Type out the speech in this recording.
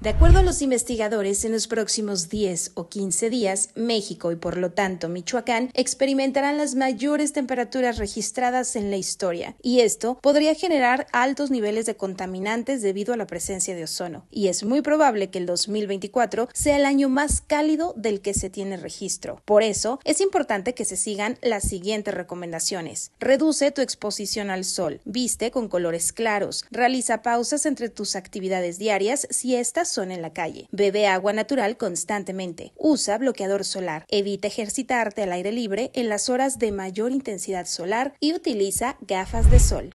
De acuerdo a los investigadores, en los próximos 10 o 15 días, México y por lo tanto Michoacán experimentarán las mayores temperaturas registradas en la historia, y esto podría generar altos niveles de contaminantes debido a la presencia de ozono, y es muy probable que el 2024 sea el año más cálido del que se tiene registro. Por eso, es importante que se sigan las siguientes recomendaciones. Reduce tu exposición al sol, viste con colores claros, realiza pausas entre tus actividades diarias si estas son en la calle. Bebe agua natural constantemente. Usa bloqueador solar. Evita ejercitarte al aire libre en las horas de mayor intensidad solar y utiliza gafas de sol.